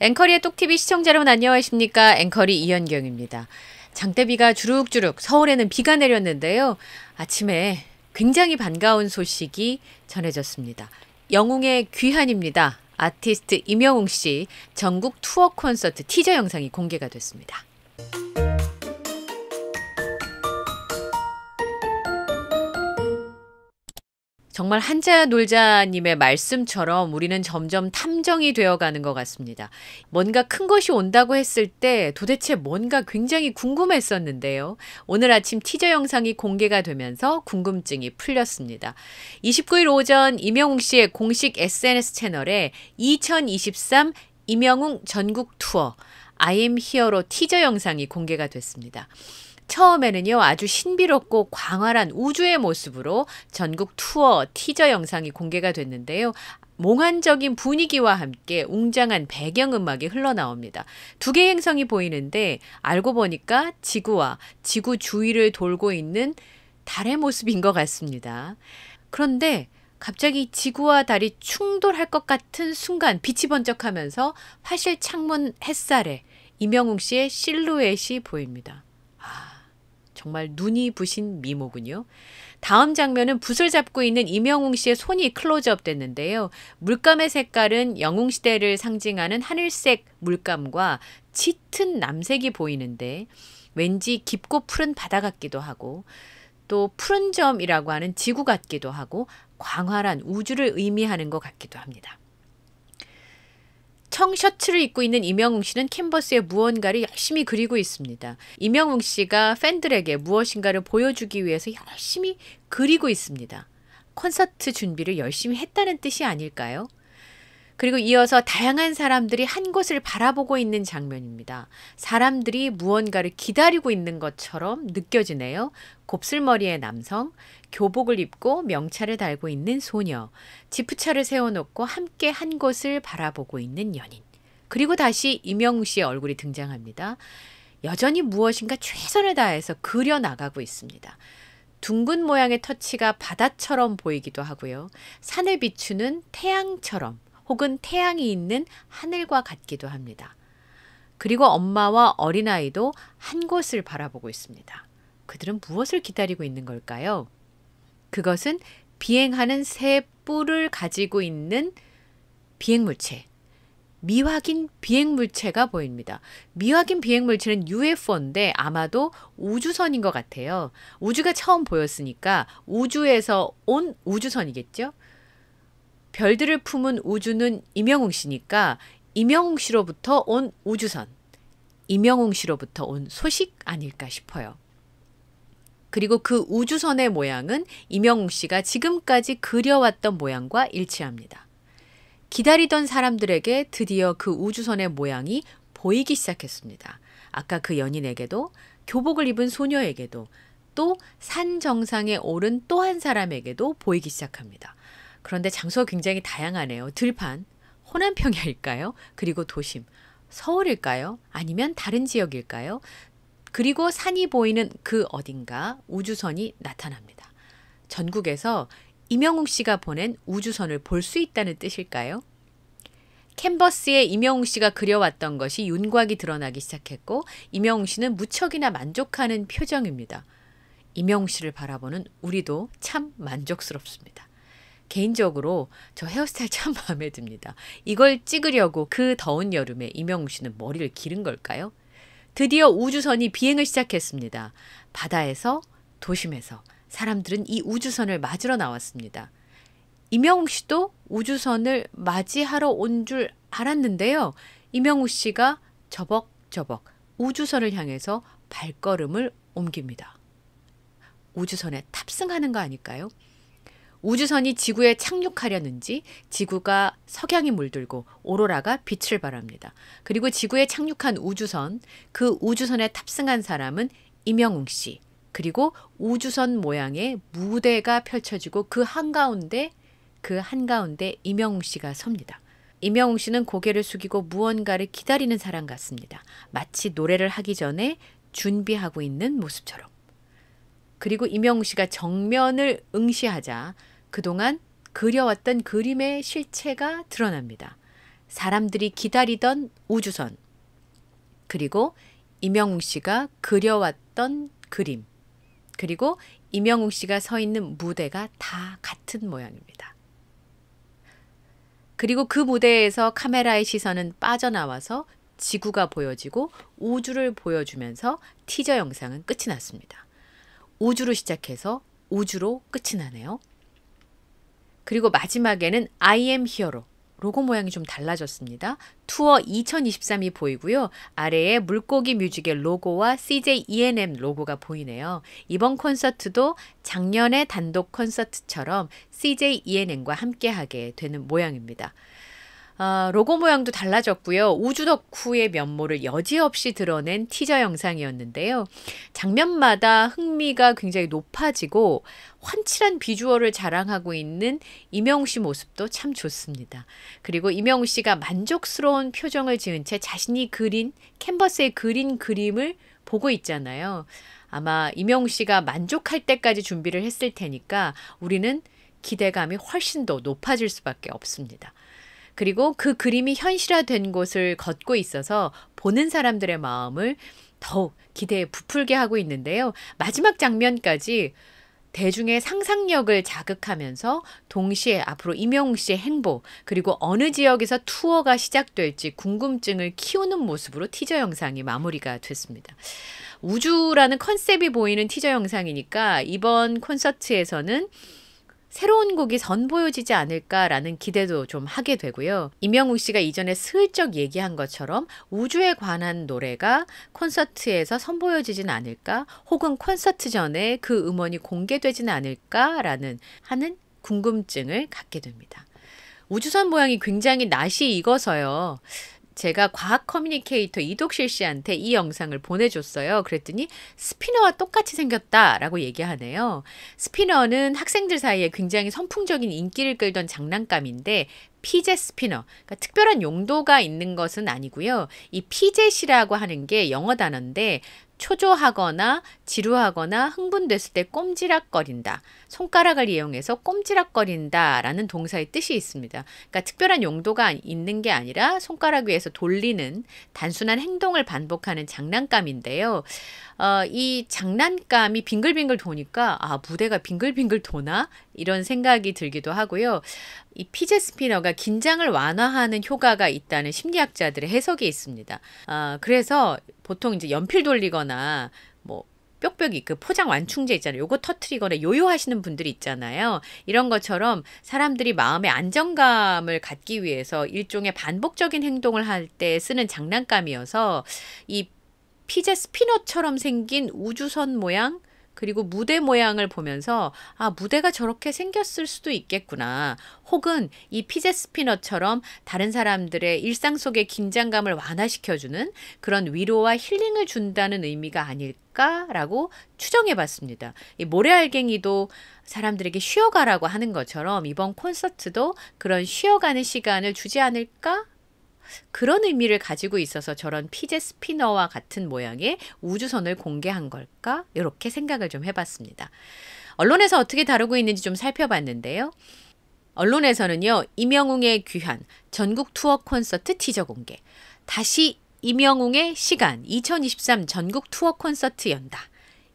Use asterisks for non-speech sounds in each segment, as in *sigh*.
앵커리의 똑TV 시청자 여러분 안녕하십니까. 앵커리 이현경입니다. 장대비가 주룩주룩 서울에는 비가 내렸는데요. 아침에 굉장히 반가운 소식이 전해졌습니다. 영웅의 귀한입니다. 아티스트 임영웅 씨 전국 투어 콘서트 티저 영상이 공개가 됐습니다. 정말 한자 놀자님의 말씀처럼 우리는 점점 탐정이 되어가는 것 같습니다. 뭔가 큰 것이 온다고 했을 때 도대체 뭔가 굉장히 궁금했었는데요. 오늘 아침 티저 영상이 공개가 되면서 궁금증이 풀렸습니다. 29일 오전 임영웅 씨의 공식 SNS 채널에 2023 임영웅 전국 투어 I m 히어로 티저 영상이 공개가 됐습니다. 처음에는요 아주 신비롭고 광활한 우주의 모습으로 전국 투어 티저 영상이 공개가 됐는데요. 몽환적인 분위기와 함께 웅장한 배경음악이 흘러나옵니다. 두 개의 행성이 보이는데 알고 보니까 지구와 지구 주위를 돌고 있는 달의 모습인 것 같습니다. 그런데 갑자기 지구와 달이 충돌할 것 같은 순간 빛이 번쩍하면서 화실 창문 햇살에 이명웅 씨의 실루엣이 보입니다. 아, 정말 눈이 부신 미모군요. 다음 장면은 붓을 잡고 있는 임영웅 씨의 손이 클로즈업 됐는데요. 물감의 색깔은 영웅 시대를 상징하는 하늘색 물감과 짙은 남색이 보이는데 왠지 깊고 푸른 바다 같기도 하고 또 푸른 점이라고 하는 지구 같기도 하고 광활한 우주를 의미하는 것 같기도 합니다. 청 셔츠를 입고 있는 이명웅 씨는 캔버스에 무언가를 열심히 그리고 있습니다. 이명웅 씨가 팬들에게 무엇인가를 보여주기 위해서 열심히 그리고 있습니다. 콘서트 준비를 열심히 했다는 뜻이 아닐까요? 그리고 이어서 다양한 사람들이 한 곳을 바라보고 있는 장면입니다. 사람들이 무언가를 기다리고 있는 것처럼 느껴지네요. 곱슬머리의 남성, 교복을 입고 명찰을 달고 있는 소녀, 지프차를 세워놓고 함께 한 곳을 바라보고 있는 연인. 그리고 다시 이명우 씨의 얼굴이 등장합니다. 여전히 무엇인가 최선을 다해서 그려나가고 있습니다. 둥근 모양의 터치가 바다처럼 보이기도 하고요. 산을 비추는 태양처럼 혹은 태양이 있는 하늘과 같기도 합니다. 그리고 엄마와 어린아이도 한 곳을 바라보고 있습니다. 그들은 무엇을 기다리고 있는 걸까요? 그것은 비행하는 새 뿔을 가지고 있는 비행물체, 미확인 비행물체가 보입니다. 미확인 비행물체는 UFO인데 아마도 우주선인 것 같아요. 우주가 처음 보였으니까 우주에서 온 우주선이겠죠? 별들을 품은 우주는 임영웅 씨니까 임영웅 씨로부터 온 우주선, 임영웅 씨로부터 온 소식 아닐까 싶어요. 그리고 그 우주선의 모양은 임영웅 씨가 지금까지 그려왔던 모양과 일치합니다. 기다리던 사람들에게 드디어 그 우주선의 모양이 보이기 시작했습니다. 아까 그 연인에게도 교복을 입은 소녀에게도 또 산 정상에 오른 또 한 사람에게도 보이기 시작합니다. 그런데 장소가 굉장히 다양하네요. 들판, 호남 평야일까요? 그리고 도심, 서울일까요? 아니면 다른 지역일까요? 그리고 산이 보이는 그 어딘가 우주선이 나타납니다. 전국에서 임영웅 씨가 보낸 우주선을 볼 수 있다는 뜻일까요? 캔버스에 임영웅 씨가 그려왔던 것이 윤곽이 드러나기 시작했고 임영웅 씨는 무척이나 만족하는 표정입니다. 임영웅 씨를 바라보는 우리도 참 만족스럽습니다. 개인적으로 저 헤어스타일 *laughs* 참 마음에 듭니다. 이걸 찍으려고 그 더운 여름에 이명웅 씨는 머리를 기른 걸까요? 드디어 우주선이 비행을 시작했습니다. 바다에서 도심에서 사람들은 이 우주선을 맞으러 나왔습니다. 이명웅 씨도 우주선을 맞이하러 온 줄 알았는데요. 이명웅 씨가 저벅저벅 우주선을 향해서 발걸음을 옮깁니다. 우주선에 탑승하는 거 아닐까요? 우주선이 지구에 착륙하려는지 지구가 석양이 물들고 오로라가 빛을 발합니다. 그리고 지구에 착륙한 우주선, 그 우주선에 탑승한 사람은 임영웅 씨. 그리고 우주선 모양의 무대가 펼쳐지고 그 한가운데 그 한가운데 임영웅 씨가 섭니다. 임영웅 씨는 고개를 숙이고 무언가를 기다리는 사람 같습니다. 마치 노래를 하기 전에 준비하고 있는 모습처럼. 그리고 이명웅 씨가 정면을 응시하자 그동안 그려왔던 그림의 실체가 드러납니다. 사람들이 기다리던 우주선 그리고 이명웅 씨가 그려왔던 그림 그리고 이명웅 씨가 서 있는 무대가 다 같은 모양입니다. 그리고 그 무대에서 카메라의 시선은 빠져나와서 지구가 보여지고 우주를 보여주면서 티저 영상은 끝이 났습니다. 우주로 시작해서 우주로 끝이 나네요. 그리고 마지막에는 I am 히어로 로고 모양이 좀 달라졌습니다. 투어 2023이 보이고요. 아래에 물고기 뮤직의 로고와 CJ ENM 로고가 보이네요. 이번 콘서트도 작년의 단독 콘서트처럼 CJ ENM과 함께하게 되는 모양입니다. 아, 로고 모양도 달라졌고요. 우주 덕후의 면모를 여지없이 드러낸 티저 영상이었는데요. 장면마다 흥미가 굉장히 높아지고 환칠한 비주얼을 자랑하고 있는 이명우 씨 모습도 참 좋습니다. 그리고 이명우 씨가 만족스러운 표정을 지은 채 자신이 그린 캔버스에 그린 그림을 보고 있잖아요. 아마 이명우 씨가 만족할 때까지 준비를 했을 테니까 우리는 기대감이 훨씬 더 높아질 수밖에 없습니다. 그리고 그 그림이 현실화된 곳을 걷고 있어서 보는 사람들의 마음을 더욱 기대에 부풀게 하고 있는데요. 마지막 장면까지 대중의 상상력을 자극하면서 동시에 앞으로 임영웅 씨의 행보 그리고 어느 지역에서 투어가 시작될지 궁금증을 키우는 모습으로 티저 영상이 마무리가 됐습니다. 우주라는 컨셉이 보이는 티저 영상이니까 이번 콘서트에서는 새로운 곡이 선보여지지 않을까라는 기대도 좀 하게 되고요. 임영웅 씨가 이전에 슬쩍 얘기한 것처럼 우주에 관한 노래가 콘서트에서 선보여지진 않을까 혹은 콘서트 전에 그 음원이 공개되지 않을까라는 하는 궁금증을 갖게 됩니다. 우주선 모양이 굉장히 낯이 익어서요. 제가 과학 커뮤니케이터 이독실 씨한테 이 영상을 보내줬어요. 그랬더니 스피너와 똑같이 생겼다라고 얘기하네요. 스피너는 학생들 사이에 굉장히 선풍적인 인기를 끌던 장난감인데 피젯 스피너. 그러니까 특별한 용도가 있는 것은 아니고요. 이 피젯이라고 하는 게 영어 단어인데 초조하거나 지루하거나 흥분됐을 때 꼼지락거린다. 손가락을 이용해서 꼼지락거린다 라는 동사의 뜻이 있습니다. 그러니까 특별한 용도가 있는 게 아니라 손가락 위에서 돌리는 단순한 행동을 반복하는 장난감인데요. 어, 이 장난감이 빙글빙글 도니까 아 무대가 빙글빙글 도나 이런 생각이 들기도 하고요. 이 피제 스피너가 긴장을 완화하는 효과가 있다는 심리학자들의 해석이 있습니다. 아, 그래서 보통 이제 연필 돌리거나 뭐 뾱뾱이 그 포장 완충제 있잖아요. 요거 터트리거나 요요 하시는 분들이 있잖아요. 이런 것처럼 사람들이 마음의 안정감을 갖기 위해서 일종의 반복적인 행동을 할 때 쓰는 장난감이어서 이 피제 스피너처럼 생긴 우주선 모양 그리고 무대 모양을 보면서 아, 무대가 저렇게 생겼을 수도 있겠구나. 혹은 이 피제 스피너처럼 다른 사람들의 일상 속의 긴장감을 완화시켜주는 그런 위로와 힐링을 준다는 의미가 아닐까라고 추정해 봤습니다. 이 모래알갱이도 사람들에게 쉬어가라고 하는 것처럼 이번 콘서트도 그런 쉬어가는 시간을 주지 않을까 그런 의미를 가지고 있어서 저런 피제 스피너와 같은 모양의 우주선을 공개한 걸까? 이렇게 생각을 좀 해봤습니다. 언론에서 어떻게 다루고 있는지 좀 살펴봤는데요. 언론에서는요, 이명웅의 귀환, 전국 투어 콘서트 티저 공개, 다시 이명웅의 시간, 2023 전국 투어 콘서트 연다,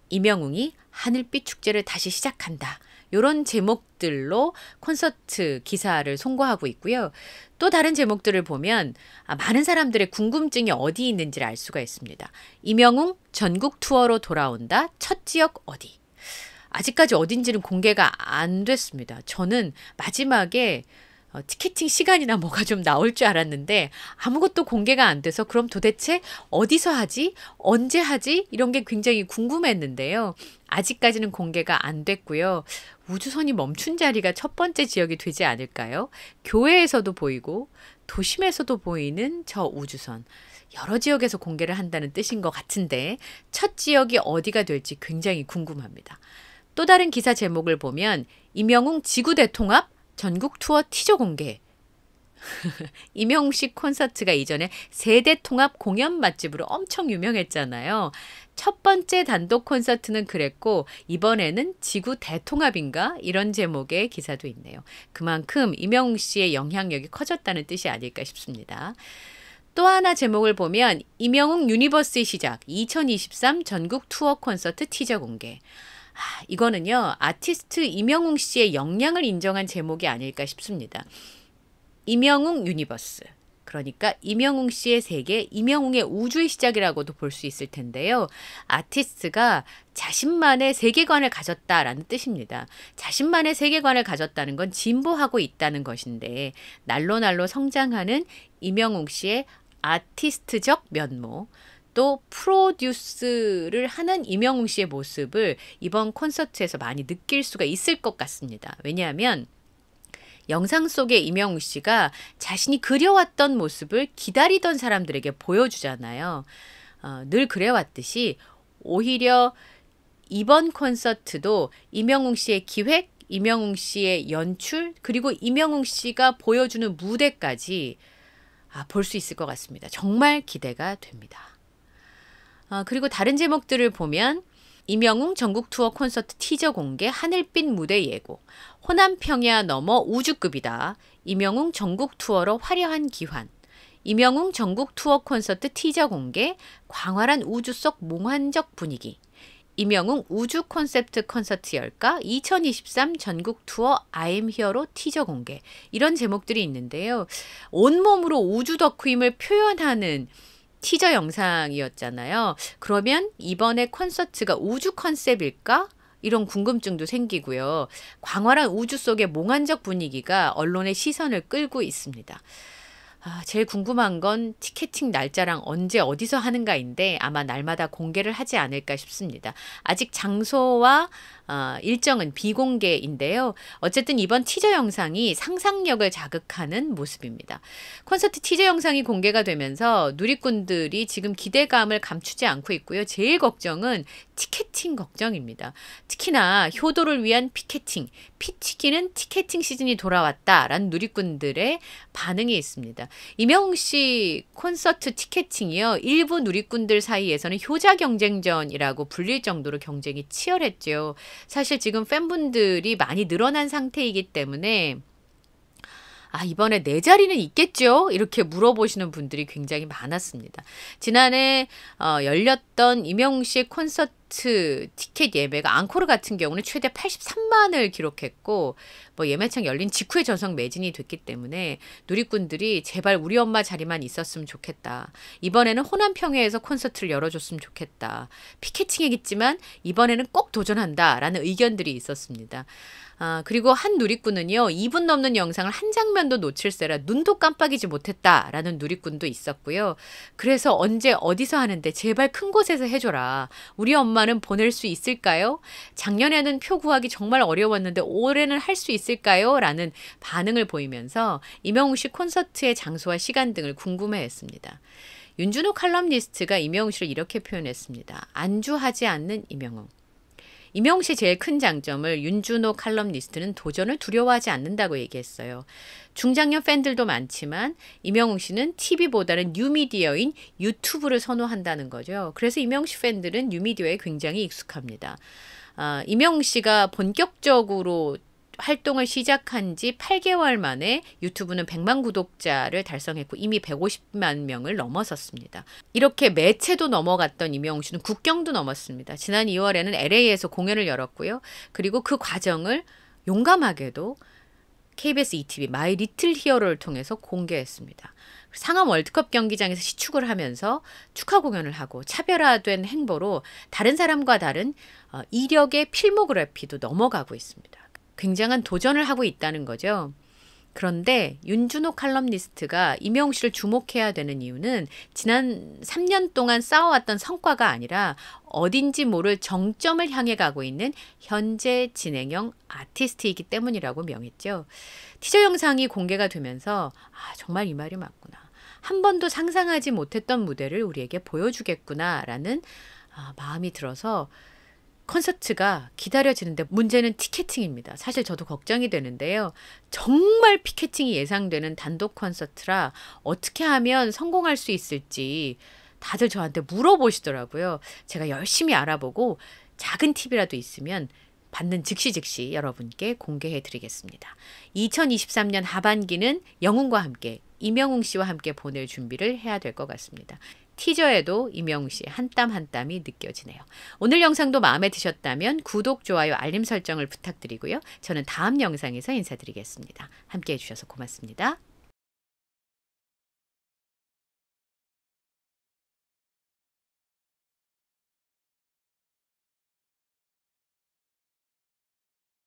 이명웅이 하늘빛 축제를 다시 시작한다. 이런 제목들로 콘서트 기사를 송고하고 있고요. 또 다른 제목들을 보면 아, 많은 사람들의 궁금증이 어디 있는지를 알 수가 있습니다. 이명웅 전국 투어로 돌아온다. 첫 지역 어디? 아직까지 어딘지는 공개가 안 됐습니다. 저는 마지막에 어, 티켓팅 시간이나 뭐가 좀 나올 줄 알았는데 아무것도 공개가 안 돼서 그럼 도대체 어디서 하지? 언제 하지? 이런 게 굉장히 궁금했는데요. 아직까지는 공개가 안 됐고요. 우주선이 멈춘 자리가 첫 번째 지역이 되지 않을까요? 교회에서도 보이고 도심에서도 보이는 저 우주선. 여러 지역에서 공개를 한다는 뜻인 것 같은데 첫 지역이 어디가 될지 굉장히 궁금합니다. 또 다른 기사 제목을 보면 이명웅 지구대통합 전국 투어 티저 공개. *laughs* 임영웅 콘서트가 이전에 세대 통합 공연 맛집으로 엄청 유명했잖아요. 첫 번째 단독 콘서트는 그랬고 이번에는 지구 대통합인가 이런 제목의 기사도 있네요. 그만큼 임영웅 씨의 영향력이 커졌다는 뜻이 아닐까 싶습니다. 또 하나 제목을 보면 임영웅 유니버스의 시작 2023 전국 투어 콘서트 티저 공개. 아, 이거는요, 아티스트 이명웅 씨의 역량을 인정한 제목이 아닐까 싶습니다. 이명웅 유니버스. 그러니까 이명웅 씨의 세계, 이명웅의 우주의 시작이라고도 볼 수 있을 텐데요. 아티스트가 자신만의 세계관을 가졌다라는 뜻입니다. 자신만의 세계관을 가졌다는 건 진보하고 있다는 것인데 날로 날로 성장하는 이명웅 씨의 아티스트적 면모, 또 프로듀스를 하는 임영웅 씨의 모습을 이번 콘서트에서 많이 느낄 수가 있을 것 같습니다. 왜냐하면 영상 속에 임영웅 씨가 자신이 그려왔던 모습을 기다리던 사람들에게 보여주잖아요. 어, 늘 그래왔듯이 오히려 이번 콘서트도 임영웅 씨의 기획, 임영웅 씨의 연출, 그리고 임영웅 씨가 보여주는 무대까지 아, 볼수 있을 것 같습니다. 정말 기대가 됩니다. 어, 그리고 다른 제목들을 보면 이명웅 전국 투어 콘서트 티저 공개 하늘빛 무대 예고 호남 평야 넘어 우주급이다 이명웅 전국 투어로 화려한 기환 이명웅 전국 투어 콘서트 티저 공개 광활한 우주 속 몽환적 분위기 이명웅 우주 콘셉트 콘서트 열가 2023 전국 투어 아엠 히어로 티저 공개 이런 제목들이 있는데요. 온몸으로 우주 덕후임을 표현하는 티저 영상이었잖아요. 그러면 이번에 콘서트가 우주 컨셉일까? 이런 궁금증도 생기고요. 광활한 우주 속의 몽환적 분위기가 언론의 시선을 끌고 있습니다. 아, 제일 궁금한 건 티켓팅 날짜랑 언제 어디서 하는가인데 아마 날마다 공개를 하지 않을까 싶습니다. 아직 장소와 어, 일정은 비공개인데요. 어쨌든 이번 티저 영상이 상상력을 자극하는 모습입니다. 콘서트 티저 영상이 공개가 되면서 누리꾼들이 지금 기대감을 감추지 않고 있고요. 제일 걱정은 티켓팅 걱정입니다. 특히나 효도를 위한 피켓팅, 피치기는 티켓팅 시즌이 돌아왔다라는 누리꾼들의 반응이 있습니다. 이명웅 씨 콘서트 티켓팅이요. 일부 누리꾼들 사이에서는 효자 경쟁전이라고 불릴 정도로 경쟁이 치열했죠. 사실 지금 팬분들이 많이 늘어난 상태이기 때문에 아, 이번에 내 자리는 있겠죠? 이렇게 물어보시는 분들이 굉장히 많았습니다. 지난해 어, 열렸던 임영웅 씨 콘서트 콘서트 티켓 예매가 앙코르 같은 경우는 최대 83만을 기록했고 뭐 예매창 열린 직후에 전성 매진이 됐기 때문에 누리꾼들이 제발 우리 엄마 자리만 있었으면 좋겠다. 이번에는 호남 평야에서 콘서트를 열어줬으면 좋겠다. 피켓팅이겠지만 이번에는 꼭 도전한다라는 의견들이 있었습니다. 아, 그리고 한 누리꾼은요, 2분 넘는 영상을 한 장면도 놓칠세라 눈도 깜빡이지 못했다라는 누리꾼도 있었고요. 그래서 언제 어디서 하는데 제발 큰 곳에서 해줘라. 우리 엄마 동안은 보낼 수 있을까요? 작년에는 표 구하기 정말 어려웠는데 올해는 할 수 있을까요? 라는 반응을 보이면서 이명웅 씨 콘서트의 장소와 시간 등을 궁금해했습니다. 윤준호 칼럼니스트가 이명웅 씨를 이렇게 표현했습니다. 안주하지 않는 이명웅. 이명시 제일 큰 장점을 윤준호 칼럼니스트는 도전을 두려워하지 않는다고 얘기했어요. 중장년 팬들도 많지만 이명웅 씨는 TV보다는 뉴미디어인 유튜브를 선호한다는 거죠. 그래서 이명씨 팬들은 뉴미디어에 굉장히 익숙합니다. 아, 이명 씨가 본격적으로 활동을 시작한 지 8개월 만에 유튜브는 100만 구독자를 달성했고 이미 150만 명을 넘어섰습니다. 이렇게 매체도 넘어갔던 임영웅 씨는 국경도 넘었습니다. 지난 2월에는 LA에서 공연을 열었고요. 그리고 그 과정을 용감하게도 KBS ETV 마이 리틀 히어로를 통해서 공개했습니다. 상암 월드컵 경기장에서 시축을 하면서 축하 공연을 하고 차별화된 행보로 다른 사람과 다른 어, 이력의 필모그래피도 넘어가고 있습니다. 굉장한 도전을 하고 있다는 거죠. 그런데 윤준호 칼럼니스트가 임영웅 씨를 주목해야 되는 이유는 지난 3년 동안 쌓아왔던 성과가 아니라 어딘지 모를 정점을 향해 가고 있는 현재 진행형 아티스트이기 때문이라고 명했죠. 티저 영상이 공개가 되면서 아, 정말 이 말이 맞구나. 한 번도 상상하지 못했던 무대를 우리에게 보여주겠구나라는 아, 마음이 들어서 콘서트가 기다려지는데 문제는 티켓팅입니다. 사실 저도 걱정이 되는데요. 정말 피켓팅이 예상되는 단독 콘서트라 어떻게 하면 성공할 수 있을지 다들 저한테 물어보시더라고요. 제가 열심히 알아보고 작은 팁이라도 있으면 받는 즉시 즉시 여러분께 공개해 드리겠습니다. 2023년 하반기는 영웅과 함께 이명웅 씨와 함께 보낼 준비를 해야 될 것 같습니다. 티저에도 이명웅 씨의 한땀 한땀이 느껴지네요. 오늘 영상도 마음에 드셨다면 구독, 좋아요, 알림 설정을 부탁드리고요. 저는 다음 영상에서 인사드리겠습니다. 함께해 주셔서 고맙습니다.